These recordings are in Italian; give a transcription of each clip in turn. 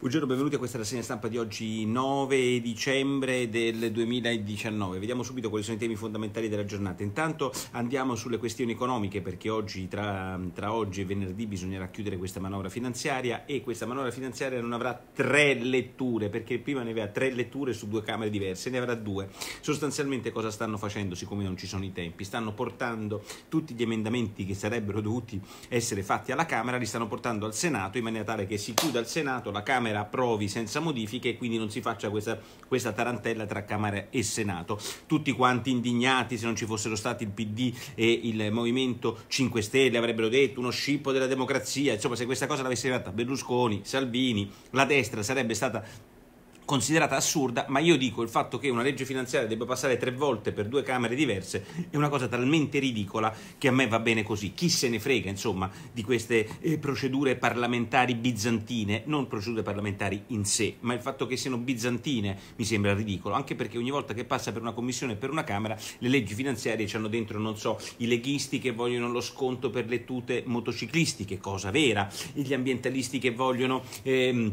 Buongiorno, benvenuti a questa rassegna stampa di oggi 9 dicembre del 2019. Vediamo subito quali sono i temi fondamentali della giornata. Intanto andiamo sulle questioni economiche perché oggi, tra, tra, oggi e venerdì bisognerà chiudere questa manovra finanziaria e questa manovra finanziaria non avrà tre letture perché prima ne aveva tre letture su due camere diverse, ne avrà due. Sostanzialmente cosa stanno facendo siccome non ci sono i tempi? Stanno portando tutti gli emendamenti che sarebbero dovuti essere fatti alla Camera, li stanno portando al Senato in maniera tale che si chiuda al Senato, la Camera Camera approvi senza modifiche e quindi non si faccia questa, questa tarantella tra Camera e Senato. Tutti quanti indignati se non ci fossero stati il PD e il Movimento 5 Stelle avrebbero detto uno scippo della democrazia, insomma se questa cosa l'avesse fatta Berlusconi, Salvini, la destra sarebbe stata considerata assurda, ma io dico il fatto che una legge finanziaria debba passare tre volte per due Camere diverse è una cosa talmente ridicola che a me va bene così. Chi se ne frega, insomma, di queste eh, procedure parlamentari bizantine, non procedure parlamentari in sé, ma il fatto che siano bizantine mi sembra ridicolo, anche perché ogni volta che passa per una commissione e per una Camera le leggi finanziarie hanno dentro, non so, i leghisti che vogliono lo sconto per le tute motociclistiche, cosa vera, gli ambientalisti che vogliono... Ehm,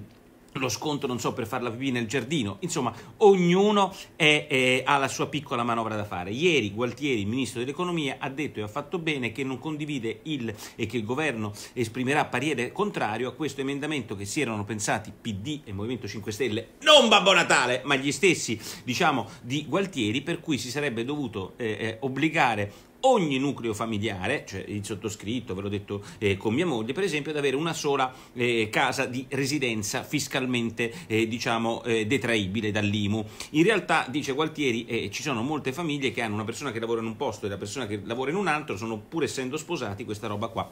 lo sconto, non so, per fare la pipì nel giardino. Insomma, ognuno è, è, ha la sua piccola manovra da fare. Ieri Gualtieri, ministro dell'economia, ha detto e ha fatto bene che non condivide il e che il governo esprimerà parere contrario a questo emendamento che si erano pensati PD e Movimento 5 Stelle, non Babbo Natale, ma gli stessi, diciamo, di Gualtieri, per cui si sarebbe dovuto eh, eh obbligare ogni nucleo familiare, cioè il sottoscritto, ve l'ho detto eh, con mia moglie, per esempio, ad avere una sola eh, casa di residenza fiscalmente eh, diciamo eh, detraibile dall'IMU. In realtà, dice Gualtieri, eh, ci sono molte famiglie che hanno una persona che lavora in un posto e la persona che lavora in un altro, sono pur essendo sposati, questa roba qua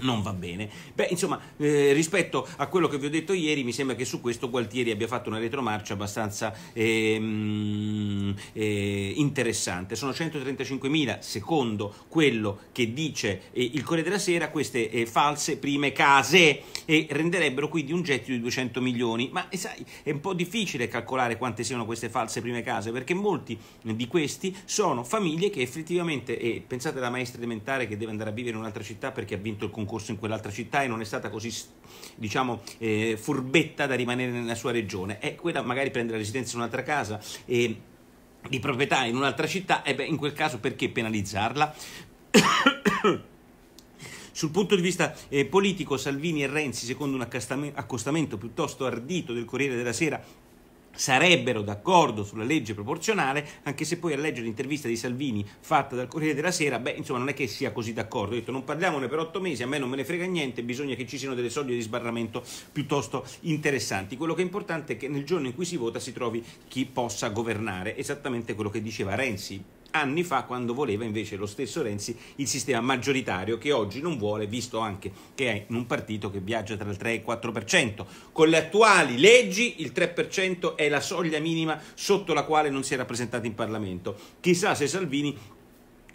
non va bene. Beh, insomma, eh, rispetto a quello che vi ho detto ieri, mi sembra che su questo Gualtieri abbia fatto una retromarcia abbastanza ehm, eh, interessante. Sono 135.000, secondo quello che dice eh, il Corriere della Sera, queste eh, false prime case e renderebbero quindi un gettito di 200 milioni. Ma eh, sai, è un po' difficile calcolare quante siano queste false prime case, perché molti di questi sono famiglie che effettivamente, e pensate alla maestra elementare che deve andare a vivere in un'altra città perché ha vinto il concorso, concorso in quell'altra città e non è stata così, diciamo, eh, furbetta da rimanere nella sua regione. E eh, quella magari prende la residenza in un'altra casa e di proprietà in un'altra città, e eh, beh, in quel caso perché penalizzarla? Sul punto di vista eh, politico, Salvini e Renzi, secondo un accostamento piuttosto ardito del Corriere della Sera, sarebbero d'accordo sulla legge proporzionale, anche se poi a leggere l'intervista di Salvini fatta dal Corriere della Sera, beh, insomma, non è che sia così d'accordo. Ho detto non parliamone per otto mesi, a me non me ne frega niente, bisogna che ci siano delle soglie di sbarramento piuttosto interessanti. Quello che è importante è che nel giorno in cui si vota si trovi chi possa governare, esattamente quello che diceva Renzi anni fa quando voleva invece lo stesso Renzi il sistema maggioritario che oggi non vuole visto anche che è in un partito che viaggia tra il 3 e il 4%. Con le attuali leggi il 3% è la soglia minima sotto la quale non si è rappresentati in Parlamento. Chissà se Salvini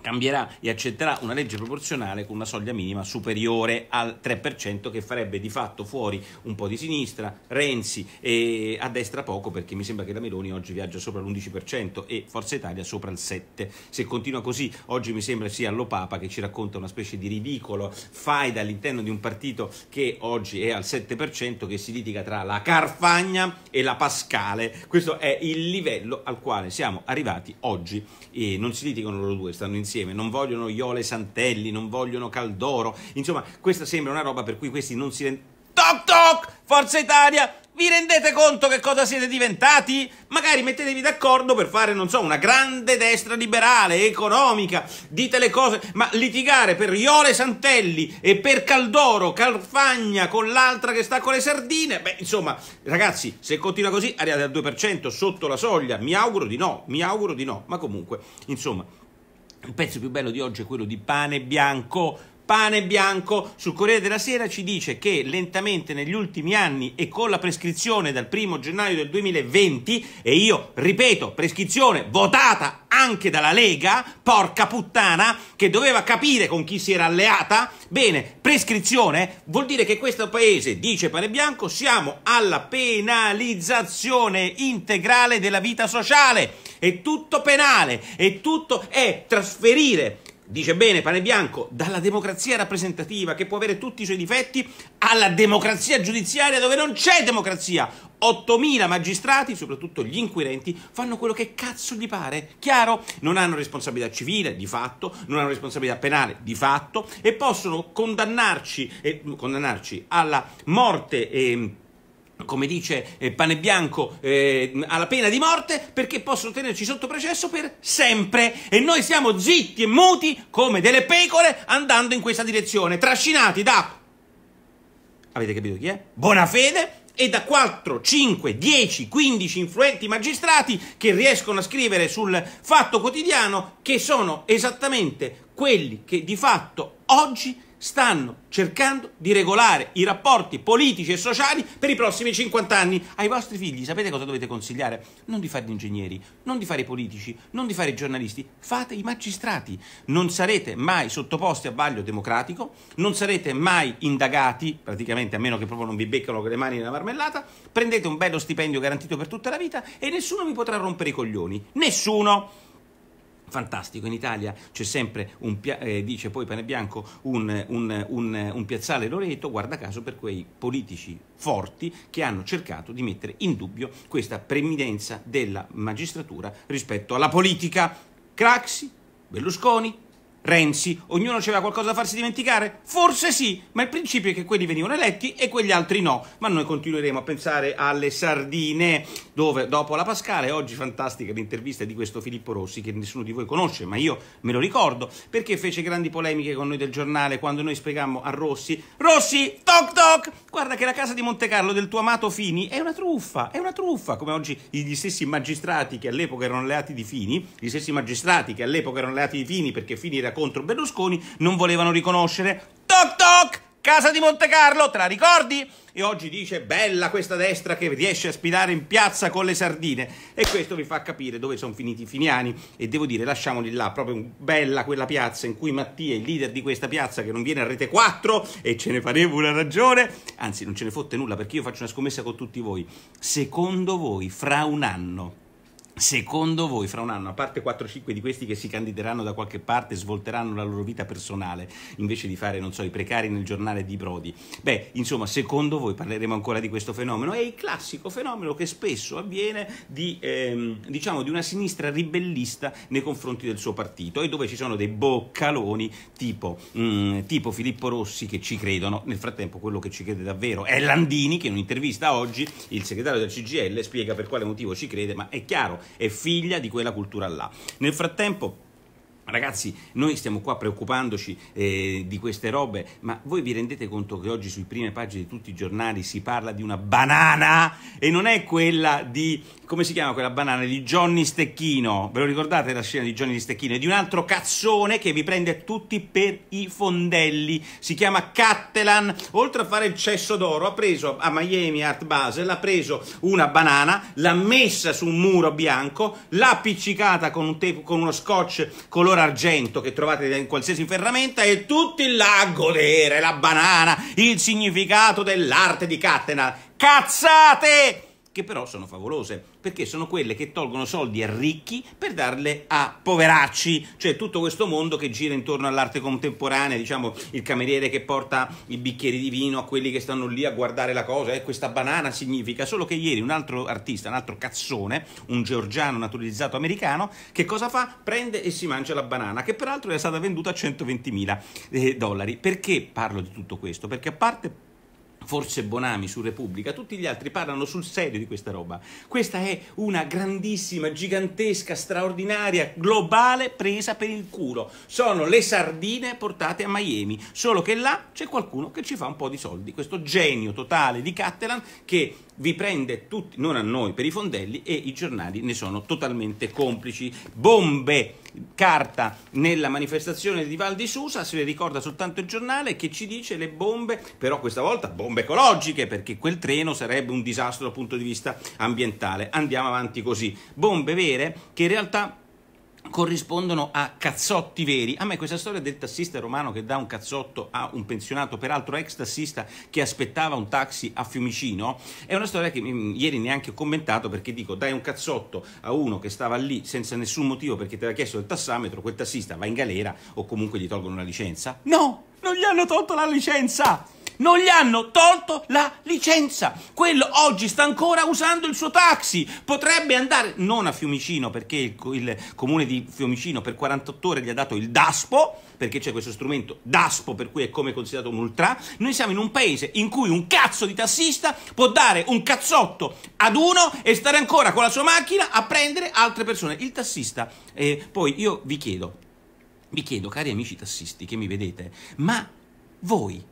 cambierà e accetterà una legge proporzionale con una soglia minima superiore al 3% che farebbe di fatto fuori un po' di sinistra, Renzi e a destra poco perché mi sembra che la Meloni oggi viaggia sopra l'11% e Forza Italia sopra il 7%. Se continua così oggi mi sembra sia lo Papa che ci racconta una specie di ridicolo faida all'interno di un partito che oggi è al 7% che si litiga tra la Carfagna e la Pascale. Questo è il livello al quale siamo arrivati oggi e non si litigano loro due, stanno insieme insieme, non vogliono Iole Santelli, non vogliono Caldoro, insomma questa sembra una roba per cui questi non si rendono... Toc toc! Forza Italia! Vi rendete conto che cosa siete diventati? Magari mettetevi d'accordo per fare, non so, una grande destra liberale, economica, dite le cose, ma litigare per Iole Santelli e per Caldoro, Calfagna con l'altra che sta con le sardine, beh, insomma, ragazzi, se continua così arrivate al 2% sotto la soglia, mi auguro di no, mi auguro di no, ma comunque, insomma... Un pezzo più bello di oggi è quello di Pane Bianco, Pane Bianco sul Corriere della Sera ci dice che lentamente negli ultimi anni e con la prescrizione dal 1 gennaio del 2020, e io ripeto, prescrizione votata anche dalla Lega, porca puttana, che doveva capire con chi si era alleata. Bene, prescrizione vuol dire che questo paese, dice Pane Bianco, siamo alla penalizzazione integrale della vita sociale. È tutto penale, è tutto è trasferire dice bene Pane Bianco, dalla democrazia rappresentativa che può avere tutti i suoi difetti alla democrazia giudiziaria dove non c'è democrazia. 8.000 magistrati, soprattutto gli inquirenti, fanno quello che cazzo gli pare, chiaro? Non hanno responsabilità civile, di fatto, non hanno responsabilità penale, di fatto, e possono condannarci, eh, condannarci alla morte. Eh, come dice eh, Pane Bianco, eh, alla pena di morte perché possono tenerci sotto processo per sempre. E noi siamo zitti e muti come delle pecore andando in questa direzione, trascinati da... Avete capito chi è? Buona fede e da 4, 5, 10, 15 influenti magistrati che riescono a scrivere sul fatto quotidiano che sono esattamente quelli che di fatto oggi stanno cercando di regolare i rapporti politici e sociali per i prossimi 50 anni. Ai vostri figli sapete cosa dovete consigliare? Non di fare gli ingegneri, non di fare i politici, non di fare i giornalisti, fate i magistrati. Non sarete mai sottoposti a vaglio democratico, non sarete mai indagati, praticamente a meno che proprio non vi beccano le mani nella marmellata, prendete un bello stipendio garantito per tutta la vita e nessuno vi potrà rompere i coglioni. Nessuno! fantastico. In Italia c'è sempre, un, eh, dice poi Pane Bianco, un, un, un, un piazzale Loreto, guarda caso per quei politici forti che hanno cercato di mettere in dubbio questa preminenza della magistratura rispetto alla politica. Craxi, Berlusconi, Renzi, ognuno aveva qualcosa da farsi dimenticare? Forse sì, ma il principio è che quelli venivano eletti e quegli altri no. Ma noi continueremo a pensare alle sardine, dove dopo la Pascale, oggi fantastica l'intervista di questo Filippo Rossi, che nessuno di voi conosce, ma io me lo ricordo, perché fece grandi polemiche con noi del giornale quando noi spiegammo a Rossi, Rossi, toc toc, guarda che la casa di Monte Carlo del tuo amato Fini è una truffa, è una truffa, come oggi gli stessi magistrati che all'epoca erano alleati di Fini, gli stessi magistrati che all'epoca erano alleati di Fini perché Fini era contro Berlusconi non volevano riconoscere. Toc toc! Casa di Monte Carlo, te la ricordi? E oggi dice bella questa destra che riesce a spirare in piazza con le sardine. E questo vi fa capire dove sono finiti i finiani. E devo dire, lasciamoli là, proprio bella quella piazza in cui Mattia, il leader di questa piazza, che non viene a rete 4 e ce ne faremo una ragione. Anzi, non ce ne fotte nulla perché io faccio una scommessa con tutti voi. Secondo voi, fra un anno Secondo voi, fra un anno, a parte 4-5 di questi che si candideranno da qualche parte, svolteranno la loro vita personale invece di fare, non so, i precari nel giornale di Brodi? Beh, insomma, secondo voi parleremo ancora di questo fenomeno? È il classico fenomeno che spesso avviene di, ehm, diciamo, di una sinistra ribellista nei confronti del suo partito e dove ci sono dei boccaloni tipo, mm, tipo Filippo Rossi che ci credono. Nel frattempo, quello che ci crede davvero è Landini, che in un'intervista oggi, il segretario del CGL, spiega per quale motivo ci crede, ma è chiaro è figlia di quella cultura là. Nel frattempo Ragazzi, noi stiamo qua preoccupandoci eh, di queste robe, ma voi vi rendete conto che oggi sulle prime pagine di tutti i giornali si parla di una banana e non è quella di, come si chiama quella banana, di Johnny Stecchino, ve lo ricordate la scena di Johnny Stecchino? È di un altro cazzone che vi prende tutti per i fondelli, si chiama Cattelan, oltre a fare il cesso d'oro ha preso a Miami Art Basel, ha preso una banana, l'ha messa su un muro bianco, l'ha appiccicata con, un con uno scotch colorato, color argento che trovate in qualsiasi ferramenta e tutti là a godere la banana, il significato dell'arte di Cattena. Cazzate! che però sono favolose, perché sono quelle che tolgono soldi a ricchi per darle a poveracci, cioè tutto questo mondo che gira intorno all'arte contemporanea, diciamo il cameriere che porta i bicchieri di vino a quelli che stanno lì a guardare la cosa, eh, questa banana significa, solo che ieri un altro artista, un altro cazzone, un georgiano naturalizzato americano, che cosa fa? Prende e si mangia la banana, che peraltro è stata venduta a 120 mila eh, dollari. Perché parlo di tutto questo? Perché a parte forse Bonami su Repubblica, tutti gli altri parlano sul serio di questa roba. Questa è una grandissima, gigantesca, straordinaria, globale presa per il culo. Sono le sardine portate a Miami, solo che là c'è qualcuno che ci fa un po' di soldi. Questo genio totale di Cattelan che vi prende tutti, non a noi, per i fondelli e i giornali ne sono totalmente complici. Bombe! carta nella manifestazione di Val di Susa, se le ricorda soltanto il giornale che ci dice le bombe, però questa volta bombe bombe ecologiche, perché quel treno sarebbe un disastro dal punto di vista ambientale. Andiamo avanti così. Bombe vere che in realtà corrispondono a cazzotti veri. A me questa storia del tassista romano che dà un cazzotto a un pensionato, peraltro ex tassista che aspettava un taxi a Fiumicino, è una storia che mm, ieri neanche ho commentato perché dico dai un cazzotto a uno che stava lì senza nessun motivo perché ti aveva chiesto il tassametro, quel tassista va in galera o comunque gli tolgono la licenza. No, non gli hanno tolto la licenza! non gli hanno tolto la licenza. Quello oggi sta ancora usando il suo taxi, potrebbe andare non a Fiumicino perché il, il comune di Fiumicino per 48 ore gli ha dato il DASPO, perché c'è questo strumento DASPO per cui è come considerato un ultra. Noi siamo in un paese in cui un cazzo di tassista può dare un cazzotto ad uno e stare ancora con la sua macchina a prendere altre persone. Il tassista, eh, poi io vi chiedo, vi chiedo, cari amici tassisti che mi vedete, ma voi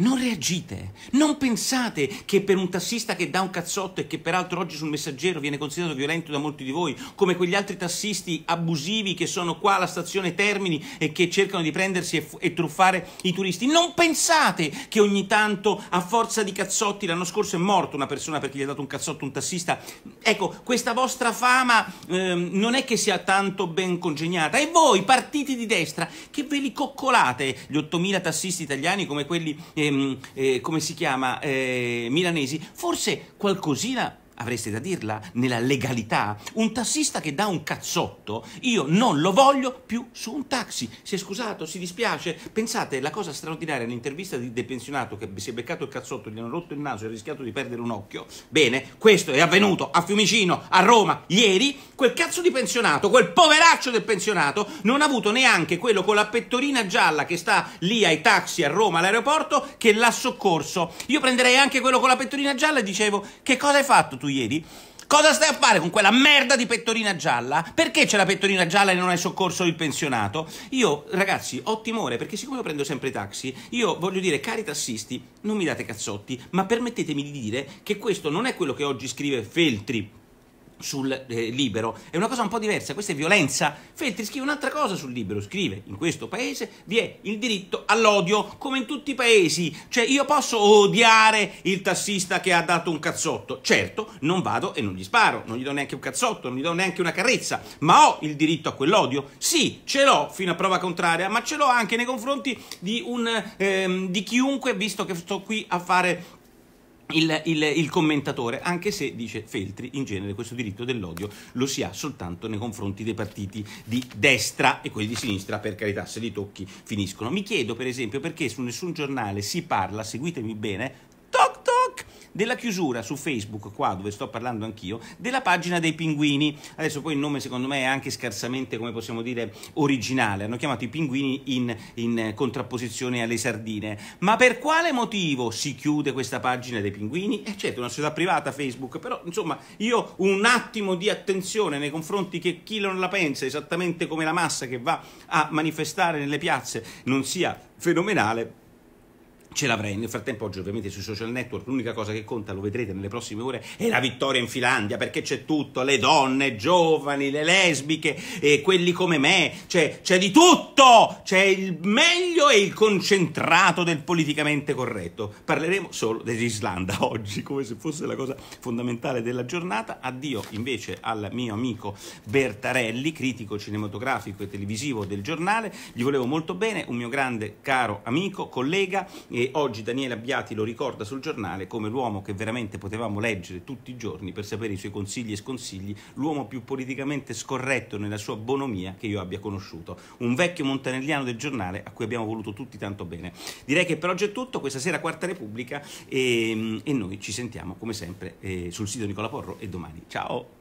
non reagite, non pensate che per un tassista che dà un cazzotto e che peraltro oggi sul messaggero viene considerato violento da molti di voi, come quegli altri tassisti abusivi che sono qua alla stazione Termini e che cercano di prendersi e, e truffare i turisti, non pensate che ogni tanto a forza di cazzotti l'anno scorso è morto una persona perché gli ha dato un cazzotto un tassista. Ecco, questa vostra fama ehm, non è che sia tanto ben congegnata e voi partiti di destra che ve li coccolate gli 8.000 tassisti italiani come quelli... Eh, ehm, eh, come si chiama, eh, milanesi, forse qualcosina avreste da dirla, nella legalità. Un tassista che dà un cazzotto, io non lo voglio più su un taxi. Si è scusato, si dispiace. Pensate, la cosa straordinaria, un'intervista del pensionato che si è beccato il cazzotto, gli hanno rotto il naso e ha rischiato di perdere un occhio. Bene, questo è avvenuto a Fiumicino, a Roma, ieri. Quel cazzo di pensionato, quel poveraccio del pensionato, non ha avuto neanche quello con la pettorina gialla che sta lì ai taxi a Roma, all'aeroporto, che l'ha soccorso. Io prenderei anche quello con la pettorina gialla e dicevo, che cosa hai fatto tu? tu ieri. Cosa stai a fare con quella merda di pettorina gialla? Perché c'è la pettorina gialla e non hai soccorso il pensionato? Io, ragazzi, ho timore perché siccome io prendo sempre i taxi, io voglio dire, cari tassisti, non mi date cazzotti, ma permettetemi di dire che questo non è quello che oggi scrive Feltri sul eh, libero. È una cosa un po' diversa, questa è violenza. Feltri scrive un'altra cosa sul libero, scrive in questo paese vi è il diritto all'odio come in tutti i paesi, cioè io posso odiare il tassista che ha dato un cazzotto, certo non vado e non gli sparo, non gli do neanche un cazzotto, non gli do neanche una carezza, ma ho il diritto a quell'odio? Sì, ce l'ho fino a prova contraria, ma ce l'ho anche nei confronti di, un, ehm, di chiunque, visto che sto qui a fare il, il, il, commentatore, anche se dice Feltri, in genere questo diritto dell'odio lo si ha soltanto nei confronti dei partiti di destra e quelli di sinistra, per carità, se li tocchi finiscono. Mi chiedo per esempio perché su nessun giornale si parla, seguitemi bene, della chiusura su Facebook, qua dove sto parlando anch'io, della pagina dei pinguini. Adesso poi il nome secondo me è anche scarsamente, come possiamo dire, originale. Hanno chiamato i pinguini in, in contrapposizione alle sardine. Ma per quale motivo si chiude questa pagina dei pinguini? Eh certo, è una società privata Facebook, però insomma io un attimo di attenzione nei confronti che chi non la pensa esattamente come la massa che va a manifestare nelle piazze non sia fenomenale ce l'avrei. Nel frattempo, oggi, ovviamente, sui social network l'unica cosa che conta, lo vedrete nelle prossime ore, è la vittoria in Finlandia perché c'è tutto: le donne, i giovani, le lesbiche, e quelli come me, c'è, c'è di tutto! C'è il meglio e il concentrato del politicamente corretto. Parleremo solo dell'Islanda oggi, come se fosse la cosa fondamentale della giornata. Addio invece al mio amico Bertarelli, critico cinematografico e televisivo del giornale. Gli volevo molto bene, un mio grande caro amico, collega e oggi Daniele Abbiati lo ricorda sul giornale come l'uomo che veramente potevamo leggere tutti i giorni per sapere i suoi consigli e sconsigli, l'uomo più politicamente scorretto nella sua bonomia che io abbia conosciuto, un vecchio montanelliano del giornale a cui abbiamo voluto tutti tanto bene. Direi che per oggi è tutto, questa sera Quarta Repubblica e, ehm, e noi ci sentiamo come sempre eh, sul sito Nicola Porro e domani. Ciao!